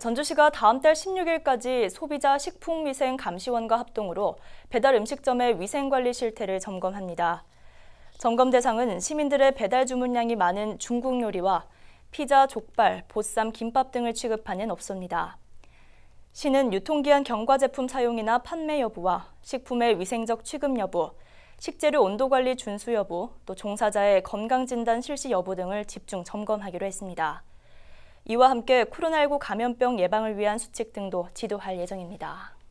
전주시가 다음 달 16일까지 소비자 식품위생 감시원과 합동으로 배달 음식점의 위생관리 실태를 점검합니다. 점검 대상은 시민들의 배달 주문량이 많은 중국 요리와 피자, 족발, 보쌈, 김밥 등을 취급하는 업소입니다. 시는 유통기한 경과 제품 사용이나 판매 여부와 식품의 위생적 취급 여부, 식재료 온도 관리 준수 여부, 또 종사자의 건강 진단 실시 여부 등을 집중 점검하기로 했습니다. 이와 함께 코로나19 감염병 예방을 위한 수칙 등도 지도할 예정입니다.